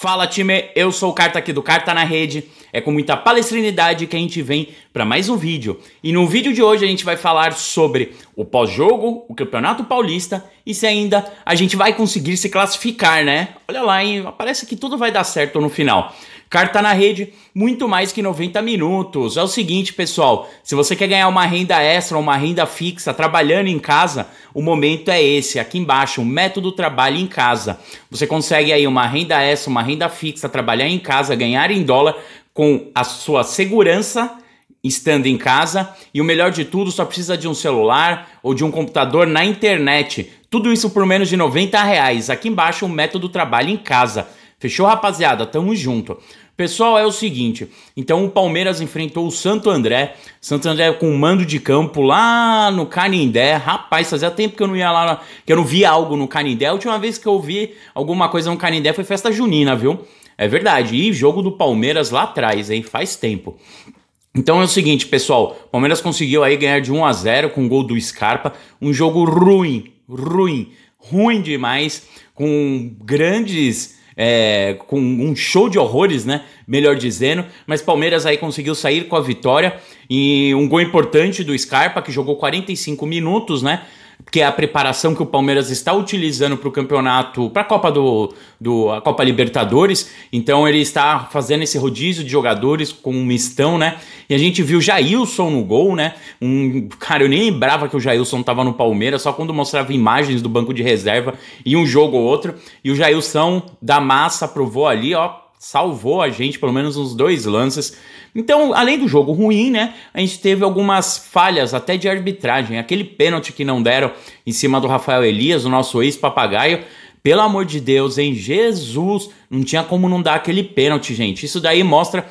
Fala time, eu sou o Carta aqui do Carta na Rede. É com muita palestrinidade que a gente vem para mais um vídeo. E no vídeo de hoje a gente vai falar sobre o pós-jogo, o Campeonato Paulista e se ainda a gente vai conseguir se classificar, né? Olha lá, hein? Parece que tudo vai dar certo no final. Carta na rede, muito mais que 90 minutos. É o seguinte, pessoal, se você quer ganhar uma renda extra, uma renda fixa, trabalhando em casa, o momento é esse, aqui embaixo, o método trabalho em casa. Você consegue aí uma renda extra, uma renda fixa, trabalhar em casa, ganhar em dólar com a sua segurança estando em casa e o melhor de tudo, só precisa de um celular ou de um computador na internet. Tudo isso por menos de 90 reais. Aqui embaixo o método trabalho em casa. Fechou, rapaziada? Tamo junto. Pessoal, é o seguinte, então o Palmeiras enfrentou o Santo André, Santo André com um mando de campo lá no Canindé, rapaz, fazia tempo que eu não ia lá, que eu não via algo no Canindé, a última vez que eu vi alguma coisa no Canindé foi festa junina, viu? É verdade, e jogo do Palmeiras lá atrás, hein, faz tempo. Então é o seguinte, pessoal, o Palmeiras conseguiu aí ganhar de 1 a 0 com o gol do Scarpa, um jogo ruim, ruim, ruim demais, com grandes é, com um show de horrores, né? Melhor dizendo. Mas Palmeiras aí conseguiu sair com a vitória e um gol importante do Scarpa, que jogou 45 minutos, né? que é a preparação que o Palmeiras está utilizando para o campeonato, para a Copa do, do a Copa Libertadores. Então ele está fazendo esse rodízio de jogadores com um mistão, né? E a gente viu Jailson no gol, né? Um cara eu nem lembrava que o Jailson estava no Palmeiras só quando mostrava imagens do banco de reserva e um jogo ou outro. E o Jailson da massa provou ali, ó, salvou a gente, pelo menos uns dois lances. Então, além do jogo ruim, né, a gente teve algumas falhas até de arbitragem. Aquele pênalti que não deram em cima do Rafael Elias, o nosso ex-papagaio. Pelo amor de Deus, hein? Jesus! Não tinha como não dar aquele pênalti, gente. Isso daí mostra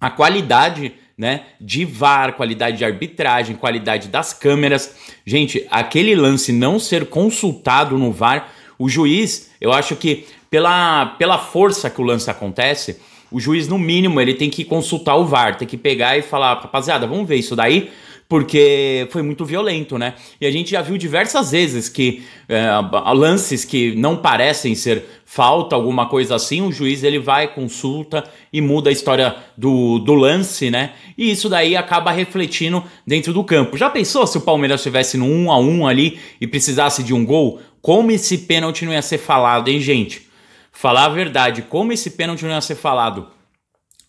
a qualidade né, de VAR, qualidade de arbitragem, qualidade das câmeras. Gente, aquele lance não ser consultado no VAR, o juiz, eu acho que pela, pela força que o lance acontece, o juiz, no mínimo, ele tem que consultar o VAR, tem que pegar e falar, rapaziada, vamos ver isso daí, porque foi muito violento, né? E a gente já viu diversas vezes que é, lances que não parecem ser falta, alguma coisa assim, o juiz ele vai, consulta e muda a história do, do lance, né? E isso daí acaba refletindo dentro do campo. Já pensou se o Palmeiras estivesse no 1 a 1 ali e precisasse de um gol? Como esse pênalti não ia ser falado, hein, gente? falar a verdade, como esse pênalti não ia ser falado.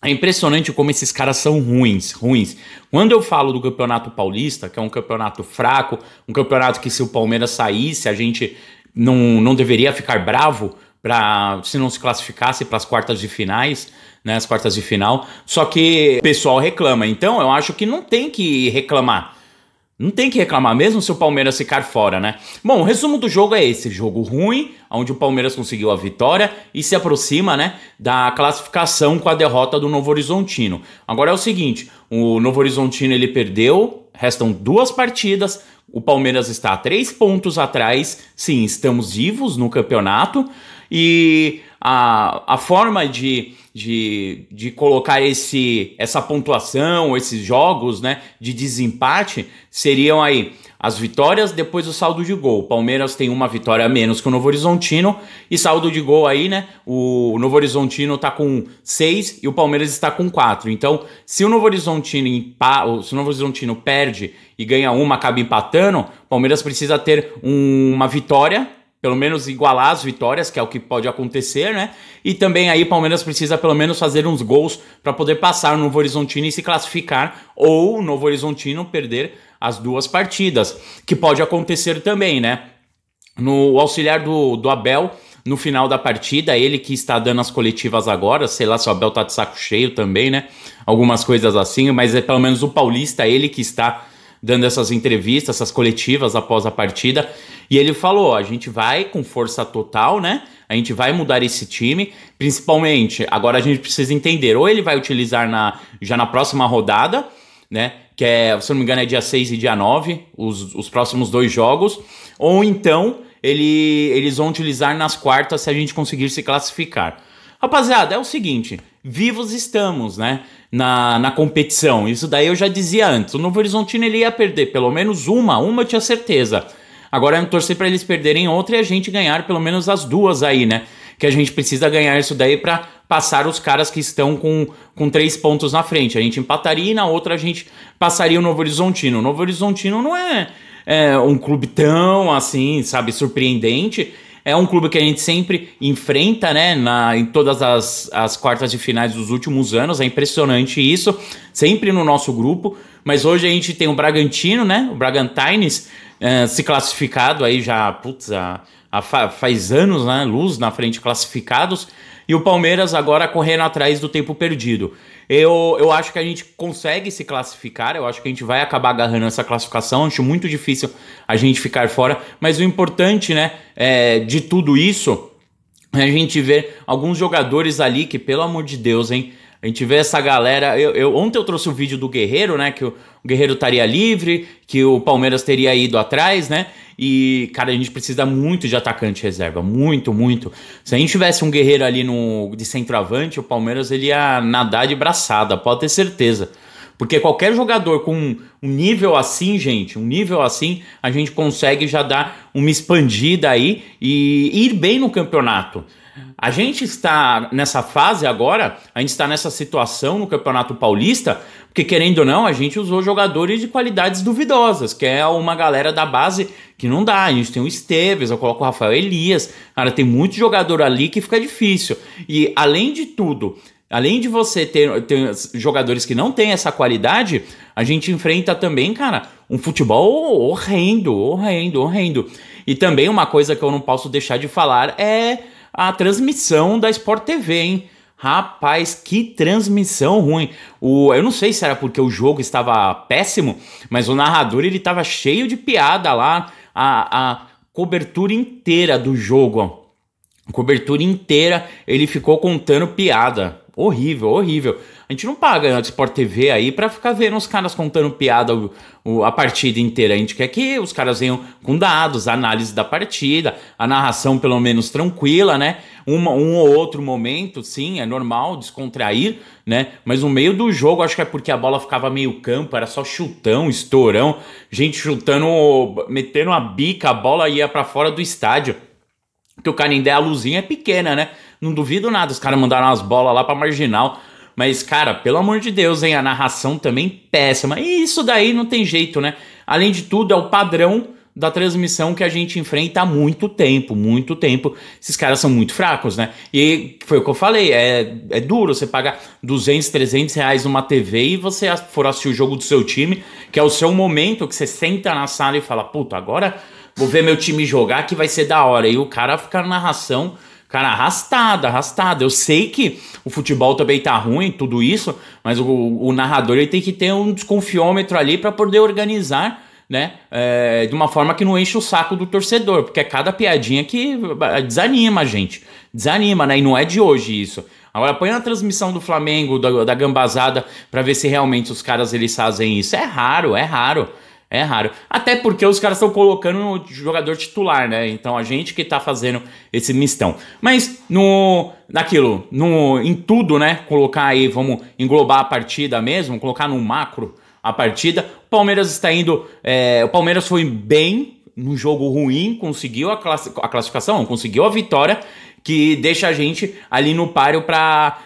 É impressionante como esses caras são ruins, ruins. Quando eu falo do Campeonato Paulista, que é um campeonato fraco, um campeonato que se o Palmeiras saísse, a gente não, não deveria ficar bravo para se não se classificasse para as quartas de finais, né, as quartas de final. Só que o pessoal reclama. Então, eu acho que não tem que reclamar. Não tem que reclamar, mesmo se o Palmeiras ficar fora, né? Bom, o resumo do jogo é esse: jogo ruim, onde o Palmeiras conseguiu a vitória e se aproxima, né, da classificação com a derrota do Novo Horizontino. Agora é o seguinte: o Novo Horizontino ele perdeu restam duas partidas, o Palmeiras está a três pontos atrás. Sim, estamos vivos no campeonato. E a, a forma de, de, de colocar esse, essa pontuação, esses jogos né, de desempate seriam aí as vitórias, depois o saldo de gol. O Palmeiras tem uma vitória a menos que o Novo Horizontino e saldo de gol aí, né? O Novo Horizontino tá com seis e o Palmeiras está com quatro Então, se o Novo Horizontino empa... se o Novo Horizontino perde e ganha uma, acaba empatando, o Palmeiras precisa ter um... uma vitória pelo menos igualar as vitórias, que é o que pode acontecer, né? E também aí Palmeiras precisa pelo menos fazer uns gols para poder passar no Novo Horizontino e se classificar, ou o Novo Horizontino perder as duas partidas, que pode acontecer também, né? No auxiliar do, do Abel, no final da partida, ele que está dando as coletivas agora, sei lá se o Abel tá de saco cheio também, né? Algumas coisas assim, mas é pelo menos o Paulista, ele que está dando essas entrevistas, essas coletivas após a partida, e ele falou: a gente vai com força total, né? A gente vai mudar esse time, principalmente. Agora a gente precisa entender, ou ele vai utilizar na, já na próxima rodada, né? Que é, se eu não me engano, é dia 6 e dia 9, os, os próximos dois jogos, ou então ele, eles vão utilizar nas quartas se a gente conseguir se classificar. Rapaziada, é o seguinte, vivos estamos, né? Na, na competição. Isso daí eu já dizia antes. O Novo Horizontino ele ia perder pelo menos uma, uma eu tinha certeza. Agora é torcer para eles perderem outra e a gente ganhar pelo menos as duas aí, né? Que a gente precisa ganhar isso daí para passar os caras que estão com, com três pontos na frente. A gente empataria e na outra a gente passaria o Novo Horizontino. O Novo Horizontino não é, é um clube tão assim, sabe, surpreendente é um clube que a gente sempre enfrenta, né? Na, em todas as, as quartas de finais dos últimos anos. É impressionante isso. Sempre no nosso grupo. Mas hoje a gente tem o Bragantino, né? O Bragantines eh, se classificado aí já, putz, a, a faz anos, né? Luz na frente classificados e o Palmeiras agora correndo atrás do tempo perdido. Eu, eu acho que a gente consegue se classificar, eu acho que a gente vai acabar agarrando essa classificação, acho muito difícil a gente ficar fora, mas o importante, né, é, de tudo isso, é a gente ver alguns jogadores ali que, pelo amor de Deus, hein, a gente vê essa galera. Eu, eu, ontem eu trouxe o vídeo do Guerreiro, né? Que o, o Guerreiro estaria livre, que o Palmeiras teria ido atrás, né? E, cara, a gente precisa muito de atacante reserva. Muito, muito. Se a gente tivesse um guerreiro ali no, de centroavante, o Palmeiras ele ia nadar de braçada, pode ter certeza. Porque qualquer jogador com um nível assim, gente, um nível assim, a gente consegue já dar uma expandida aí e ir bem no campeonato. A gente está nessa fase agora, a gente está nessa situação no Campeonato Paulista, porque querendo ou não, a gente usou jogadores de qualidades duvidosas, que é uma galera da base que não dá. A gente tem o Esteves, eu coloco o Rafael Elias, cara, tem muito jogador ali que fica difícil. E além de tudo, além de você ter, ter jogadores que não têm essa qualidade, a gente enfrenta também, cara, um futebol horrendo, horrendo, horrendo. E também uma coisa que eu não posso deixar de falar é a transmissão da Sport TV, hein? Rapaz, que transmissão ruim. O, eu não sei se era porque o jogo estava péssimo, mas o narrador ele estava cheio de piada lá, a, a cobertura inteira do jogo. Cobertura inteira, ele ficou contando piada horrível, horrível. A gente não paga a Sport TV aí para ficar vendo os caras contando piada o, o, a partida inteira. A gente quer que os caras venham com dados, análise da partida, a narração pelo menos tranquila, né? um ou outro momento, sim, é normal descontrair, né? Mas no meio do jogo, acho que é porque a bola ficava meio campo, era só chutão, estourão, gente chutando, metendo a bica, a bola ia para fora do estádio. que o Canindé, a luzinha é pequena, né? Não duvido nada, os caras mandaram as bolas lá pra marginal. Mas, cara, pelo amor de Deus, hein? A narração também péssima. E isso daí não tem jeito, né? Além de tudo, é o padrão da transmissão que a gente enfrenta há muito tempo, muito tempo. Esses caras são muito fracos, né? E foi o que eu falei, é, é duro você pagar 200, 300 reais numa TV e você for assistir o jogo do seu time, que é o seu momento, que você senta na sala e fala, puta, agora vou ver meu time jogar que vai ser da hora. E o cara fica na narração Cara, arrastado, arrastado. Eu sei que o futebol também tá ruim, tudo isso, mas o, o narrador ele tem que ter um desconfiômetro ali para poder organizar, né? É, de uma forma que não enche o saco do torcedor, porque é cada piadinha que desanima a gente. Desanima, né? E não é de hoje isso. Agora põe na transmissão do Flamengo, da, da gambazada, para ver se realmente os caras eles fazem isso. É raro, é raro. É raro. Até porque os caras estão colocando o jogador titular, né? Então a gente que tá fazendo esse mistão. Mas no naquilo, no em tudo, né? Colocar aí, vamos englobar a partida mesmo, colocar no macro a partida. O Palmeiras está indo, é, o Palmeiras foi bem num jogo ruim, conseguiu a, a classificação, conseguiu a vitória que deixa a gente ali no páreo para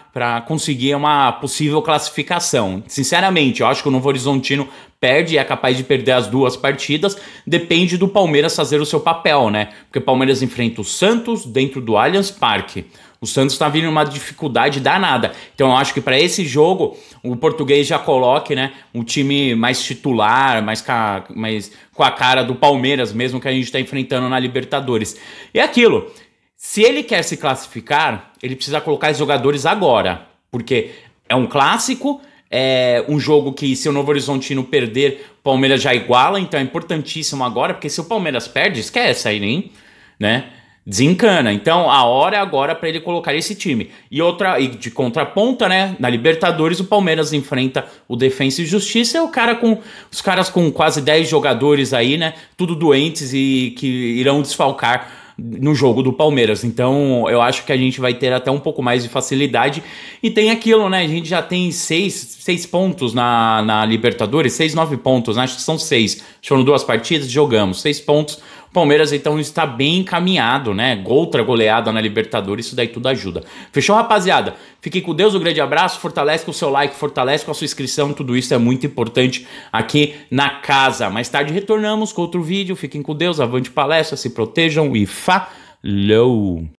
conseguir uma possível classificação. Sinceramente, eu acho que o Novo Horizontino perde, é capaz de perder as duas partidas, depende do Palmeiras fazer o seu papel, né? Porque o Palmeiras enfrenta o Santos dentro do Allianz Parque. O Santos está vindo uma dificuldade danada. Então eu acho que para esse jogo o português já coloque, né, um time mais titular, mais, ca... mais com a cara do Palmeiras, mesmo que a gente está enfrentando na Libertadores. E é aquilo, se ele quer se classificar, ele precisa colocar os jogadores agora, porque é um clássico, é um jogo que, se o Novo Horizontino perder, o Palmeiras já iguala, então é importantíssimo agora, porque se o Palmeiras perde, esquece aí, nem, né? Desencana. Então a hora é agora para ele colocar esse time. E outra, e de contraponta, né? Na Libertadores, o Palmeiras enfrenta o Defensa e Justiça, é o cara com os caras com quase 10 jogadores aí, né? Tudo doentes e que irão desfalcar no jogo do Palmeiras. Então eu acho que a gente vai ter até um pouco mais de facilidade. E tem aquilo, né? A gente já tem seis, seis pontos na, na Libertadores, seis, nove pontos, né? acho que são seis. Foram duas partidas, jogamos seis pontos o Palmeiras então está bem encaminhado, né? Outra goleada na Libertadores, isso daí tudo ajuda. Fechou, rapaziada? Fiquem com Deus, um grande abraço, fortalece o seu like, fortalece a sua inscrição, tudo isso é muito importante aqui na casa. Mais tarde retornamos com outro vídeo, fiquem com Deus, avante palestra, se protejam e falou!